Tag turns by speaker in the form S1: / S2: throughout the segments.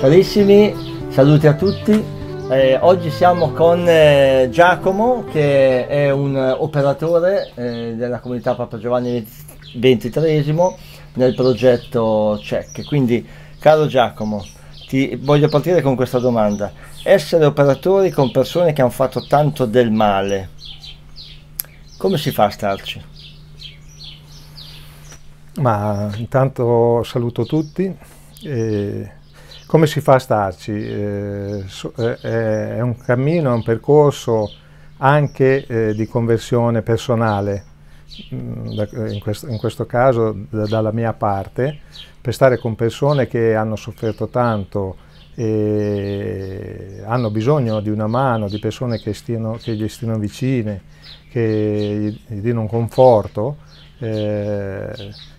S1: Carissimi, saluti a tutti. Eh, oggi siamo con eh, Giacomo che è un operatore eh, della comunità Papa Giovanni XXIII nel progetto CEC. Quindi, caro Giacomo, ti voglio partire con questa domanda. Essere operatori con persone che hanno fatto tanto del male, come si fa a starci?
S2: Ma intanto saluto tutti. E come si fa a starci? Eh, eh, è un cammino, è un percorso anche eh, di conversione personale Mm, eh, in questo, in questo caso dalla mia parte, per stare con persone che hanno sofferto tanto e hanno bisogno di una mano, di persone che, stiano, che gli stiano vicine, che gli diano un conforto. Eh,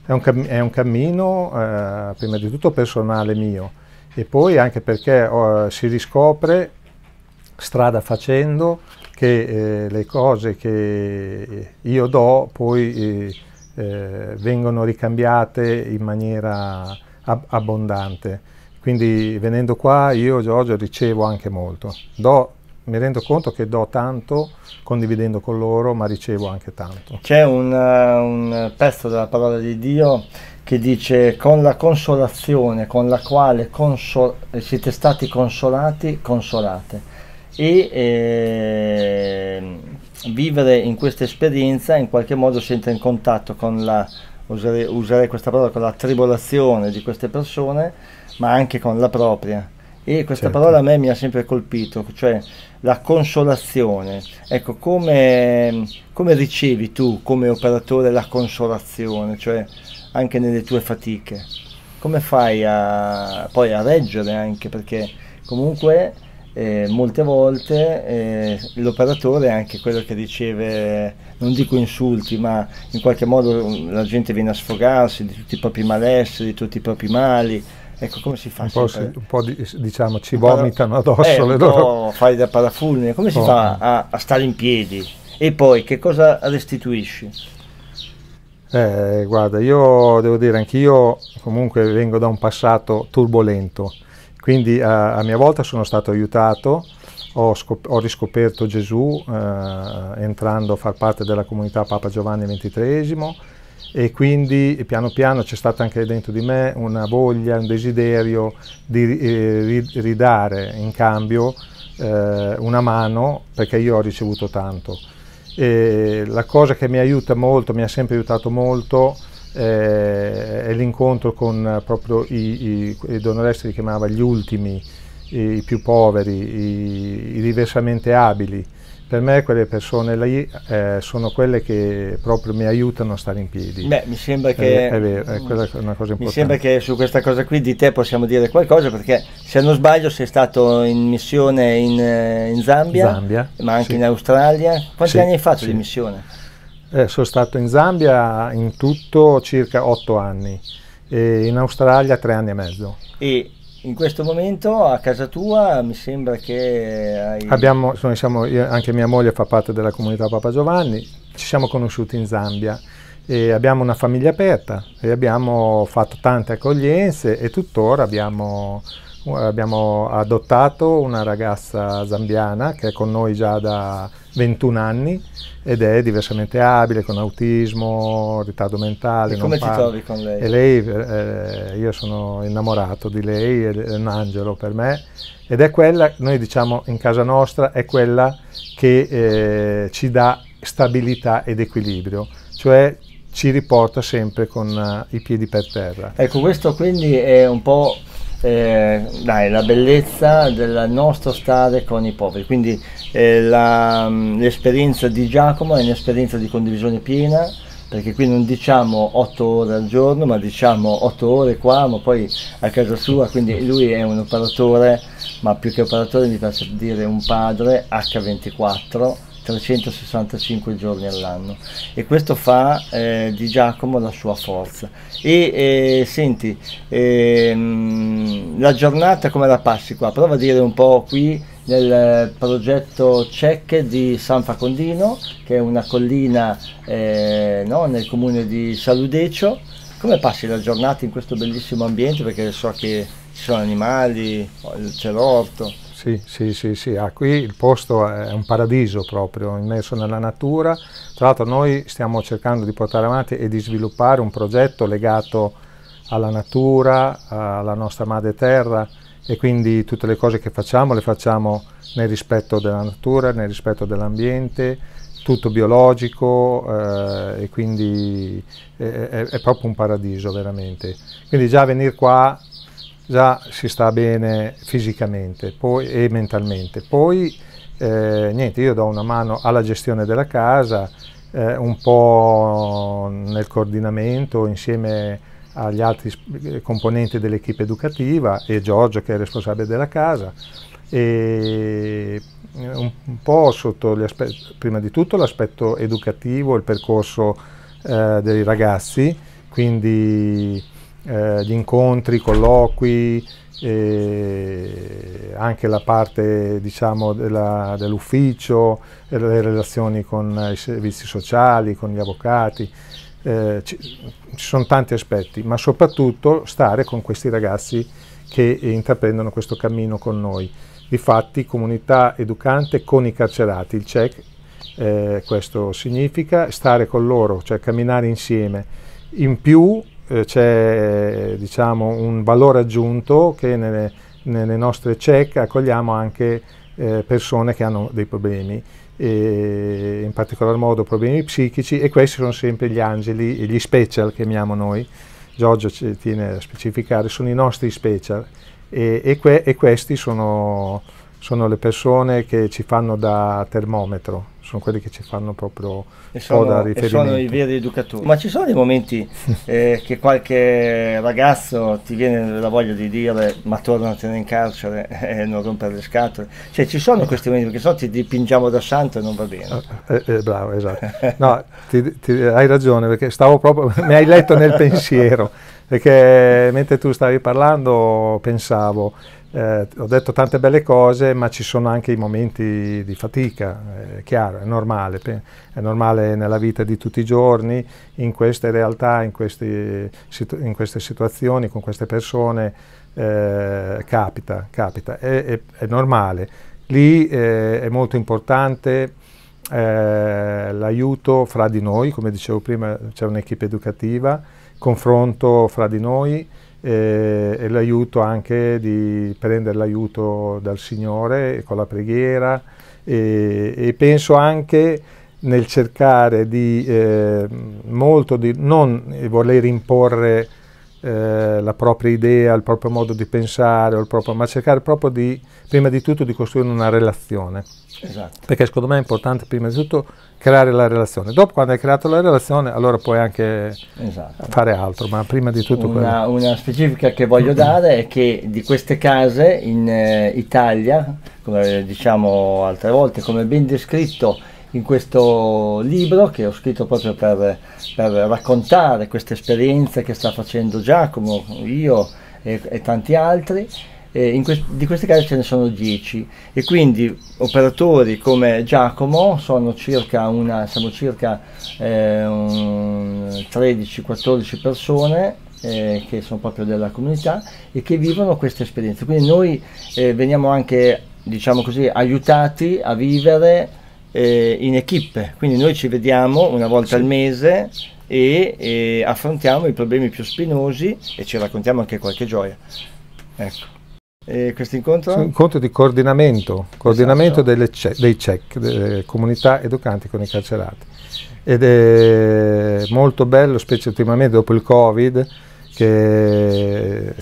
S2: è, un è, un cammino eh, prima di tutto personale mio e poi anche perché oh, si riscopre strada facendo che eh, le cose che io do poi eh, eh, vengono ricambiate in maniera ab abbondante. Quindi venendo qua io Giorgio ricevo anche molto. Do, mi rendo conto che do tanto condividendo con loro, ma ricevo anche tanto.
S1: C'è un, uh, un pezzo della parola di Dio che dice con la consolazione con la quale consol siete stati consolati, consolate e eh, vivere in questa esperienza in qualche modo si entra in contatto con la, userei, userei questa parola, con la tribolazione di queste persone, ma anche con la propria. E questa certo. parola a me mi ha sempre colpito, cioè la consolazione. Ecco, come, come ricevi tu come operatore la consolazione, cioè anche nelle tue fatiche? Come fai a, poi a reggere anche, perché comunque eh, molte volte eh, l'operatore è anche quello che riceve, non dico insulti, ma in qualche modo mm, la gente viene a sfogarsi di tutti i propri malesseri, di tutti i propri mali. Ecco come si fa un po', si, un
S2: po diciamo ci vomitano addosso eh, le loro.
S1: Fai da parafulmine, come si oh. fa a, a stare in piedi? E poi che cosa restituisci?
S2: Eh, guarda, io devo dire anch'io comunque vengo da un passato turbolento quindi a, eh, a mia volta sono stato aiutato, ho, ho riscoperto Gesù eh, entrando a far parte della comunità Papa Giovanni XXIII e quindi piano piano c'è stata anche dentro di me una voglia, un desiderio di eh, ridare in cambio eh, una mano perché io ho ricevuto tanto. E la cosa che mi aiuta molto, mi ha sempre aiutato molto, eh, è l'incontro con eh, proprio i, i Don Oreste li chiamava gli ultimi, i, i più poveri, i, i, diversamente abili. Per me quelle persone lì eh, sono quelle che proprio mi aiutano a stare in piedi. Beh, mi sembra che... È, è vero, è una cosa importante. Mi sembra
S1: che su questa cosa qui di te possiamo dire qualcosa perché se non sbaglio sei stato in missione in, eh, in Zambia, Zambia, ma anche sì. in Australia. Quanti sì, anni hai fatto sì. di missione? Eh,
S2: sono stato in Zambia in tutto circa otto anni e in Australia tre anni e mezzo.
S1: E in questo momento a casa tua mi sembra che hai... Abbiamo,
S2: insomma, siamo, io, anche mia moglie fa parte della comunità Papa Giovanni, ci siamo conosciuti in Zambia e abbiamo una famiglia aperta e abbiamo fatto tante accoglienze e tuttora abbiamo eh, abbiamo adottato una ragazza zambiana che è con noi già da 21 anni ed è diversamente abile, con autismo, ritardo mentale. E come ti trovi con lei? E lei eh, io sono innamorato di lei, è un angelo per me ed è quella, noi diciamo in casa nostra, è quella che eh, ci dà stabilità ed equilibrio, cioè ci riporta sempre con uh, i piedi per terra. Ecco, questo
S1: quindi è un po' eh, dai, la bellezza del nostro stare con i poveri. Quindi eh, la, mm, l'esperienza di Giacomo è un'esperienza di condivisione piena, perché qui non diciamo 8 ore al giorno, ma diciamo 8 ore qua, ma poi a casa sua, quindi lui è un operatore, ma più che operatore mi piace dire un padre H24 365 giorni all'anno e questo fa eh, di Giacomo la sua forza. E eh, senti, ehm, la giornata come la passi qua? Prova a dire un po' qui nel progetto CEC di San Facondino, che è una collina eh, no, nel comune di Saludecio. Come passi la giornata in questo bellissimo ambiente? Perché so che ci sono animali, c'è l'orto.
S2: Sì, sì, sì, sì. Ah, qui il posto è un paradiso proprio, immerso nella natura. Tra l'altro noi stiamo cercando di portare avanti e di sviluppare un progetto legato alla natura, alla nostra madre terra e quindi tutte le cose che facciamo le facciamo nel rispetto della natura, nel rispetto dell'ambiente, tutto biologico eh, e quindi è, è, è proprio un paradiso veramente. Quindi già venire qua già si sta bene fisicamente poi, e mentalmente. Poi eh, niente, io do una mano alla gestione della casa, eh, un po' nel coordinamento insieme agli altri eh, componenti dell'equipe educativa e Giorgio che è responsabile della casa e eh, un, po' sotto gli aspetti, prima di tutto l'aspetto educativo, il percorso eh, dei ragazzi, quindi eh, gli incontri, colloqui, eh, anche la parte diciamo, dell'ufficio, le relazioni con i servizi sociali, con gli avvocati. Eh, ci, ci sono tanti aspetti, ma soprattutto stare con questi ragazzi che intraprendono questo cammino con noi. Difatti, comunità educante con i carcerati, il CEC, eh, questo significa stare con loro, cioè camminare insieme. In più eh, c'è diciamo, un valore aggiunto che nelle, nelle nostre check accogliamo anche eh, persone che hanno dei problemi, in particolar modo problemi psichici e questi sono sempre gli angeli, gli special che chiamiamo noi, Giorgio ci tiene a specificare, sono i nostri special e, e, que e questi sono, sono le persone che ci fanno da termometro sono quelli che ci fanno proprio e sono, da riferimento. sono i veri
S1: educatori. Ma ci sono dei momenti eh, che qualche ragazzo ti viene la voglia di dire ma tornatene in carcere e eh, non rompere le scatole? Cioè ci sono questi momenti perché se ti dipingiamo da santo e non va bene.
S2: Eh, eh, eh, bravo, esatto. No, ti, ti, hai ragione perché stavo proprio, mi hai letto nel pensiero perché mentre tu stavi parlando pensavo, eh, ho detto tante belle cose, ma ci sono anche i momenti di fatica, è chiaro, è normale, è normale nella vita di tutti i giorni, in queste realtà, in, questi, in queste situazioni, con queste persone, eh, capita, capita, è, è, è normale. Lì eh, è molto importante eh, l'aiuto fra di noi, come dicevo prima c'è un'equipe educativa, confronto fra di noi eh, e l'aiuto anche di prendere l'aiuto dal Signore con la preghiera e, e penso anche nel cercare di eh, molto di non eh, voler imporre eh, la propria idea, il proprio modo di pensare, proprio, ma cercare proprio di, prima di tutto, di costruire una relazione. Esatto. Perché secondo me è importante prima di tutto creare la relazione. Dopo quando hai creato la relazione allora puoi anche esatto. fare
S1: altro, ma prima di tutto... Una, una specifica che voglio dare è che di queste case in eh, Italia, come diciamo altre volte, come ben descritto, in questo libro che ho scritto proprio per, per raccontare questa esperienza che sta facendo Giacomo, io e, e tanti altri. Eh, quest- di queste case ce ne sono 10 e quindi operatori come Giacomo sono circa, una, siamo circa eh, 13-14 persone eh, che sono proprio della comunità e che vivono questa esperienza quindi noi eh, veniamo anche diciamo così aiutati a vivere eh, in equip, quindi noi ci vediamo una volta al mese e, e affrontiamo i problemi più spinosi e ci raccontiamo anche qualche gioia. Ecco. questo incontro? Un
S2: incontro di coordinamento, coordinamento esatto. dei CEC, delle comunità educanti con i carcerati. Ed è molto bello, specie ultimamente dopo il Covid, che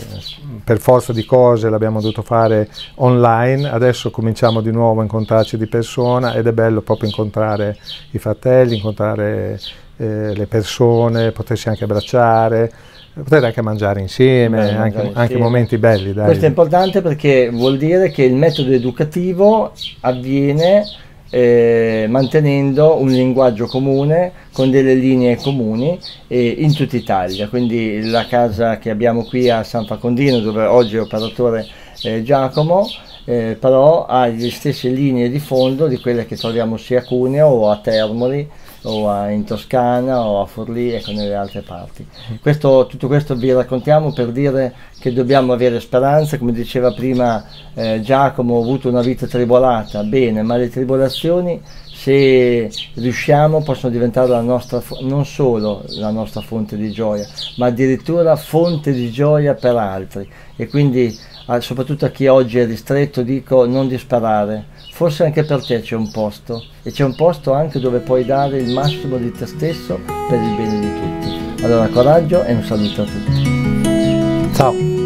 S2: per forza di cose l'abbiamo dovuto fare online, adesso cominciamo di nuovo a incontrarci di persona ed è bello proprio incontrare i fratelli, incontrare eh, le persone, potersi anche abbracciare, Potete anche mangiare insieme, Beh, anche, mangiare, anche sì. momenti belli. Dai. Questo è
S1: importante perché vuol dire che il metodo educativo avviene eh, mantenendo un linguaggio comune con delle linee comuni eh, in tutta Italia. Quindi la casa che abbiamo qui a San Facondino, dove oggi è operatore eh, Giacomo, eh, però ha le stesse linee di fondo di quelle che troviamo sia a Cuneo o a Termoli o a, in Toscana o a Forlì e ecco, nelle altre parti. Questo, tutto questo vi raccontiamo per dire che dobbiamo avere speranza, come diceva prima eh, Giacomo ho avuto una vita tribolata, bene, ma le tribolazioni se riusciamo possono diventare la nostra, non solo la nostra fonte di gioia, ma addirittura fonte di gioia per altri. E quindi soprattutto a chi oggi è ristretto dico non disperare, forse anche per te c'è un posto e c'è un posto anche dove puoi dare il massimo di te stesso per il bene di tutti. Allora coraggio e un saluto a tutti. Ciao.